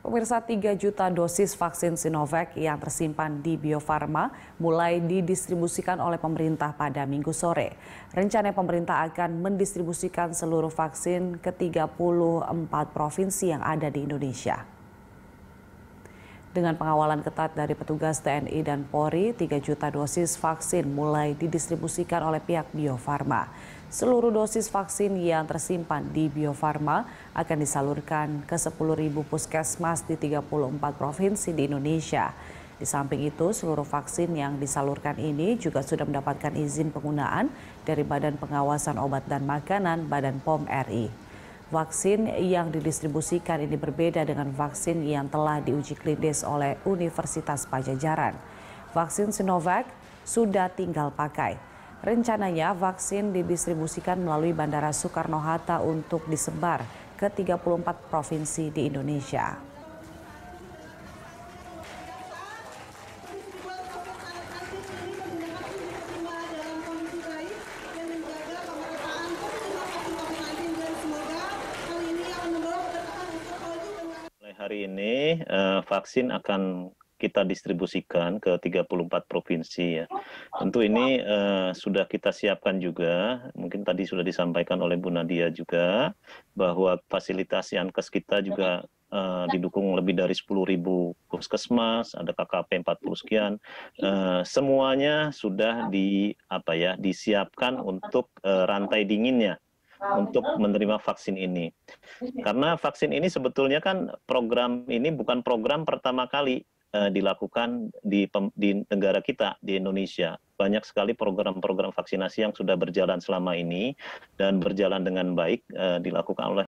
Pemirsa 3 juta dosis vaksin Sinovac yang tersimpan di Bio Farma mulai didistribusikan oleh pemerintah pada minggu sore. Rencana pemerintah akan mendistribusikan seluruh vaksin ke 34 provinsi yang ada di Indonesia. Dengan pengawalan ketat dari petugas TNI dan Polri, 3 juta dosis vaksin mulai didistribusikan oleh pihak Bio Farma. Seluruh dosis vaksin yang tersimpan di Bio Farma akan disalurkan ke 10.000 puskesmas di 34 provinsi di Indonesia. Di samping itu, seluruh vaksin yang disalurkan ini juga sudah mendapatkan izin penggunaan dari Badan Pengawasan Obat dan Makanan Badan POM RI. Vaksin yang didistribusikan ini berbeda dengan vaksin yang telah diuji klinis oleh Universitas Pajajaran. Vaksin Sinovac sudah tinggal pakai. Rencananya vaksin didistribusikan melalui Bandara Soekarno-Hatta untuk disebar ke 34 provinsi di Indonesia. hari ini uh, vaksin akan kita distribusikan ke 34 provinsi ya. Tentu ini uh, sudah kita siapkan juga, mungkin tadi sudah disampaikan oleh Bu Nadia juga, bahwa fasilitas Yankes kita juga uh, didukung lebih dari 10.000 puskesmas, ada KKP 40 sekian. Uh, semuanya sudah di apa ya, disiapkan untuk uh, rantai dinginnya untuk menerima vaksin ini. Karena vaksin ini sebetulnya kan program ini bukan program pertama kali eh, dilakukan di, di negara kita di Indonesia. Banyak sekali program-program vaksinasi yang sudah berjalan selama ini dan berjalan dengan baik eh, dilakukan oleh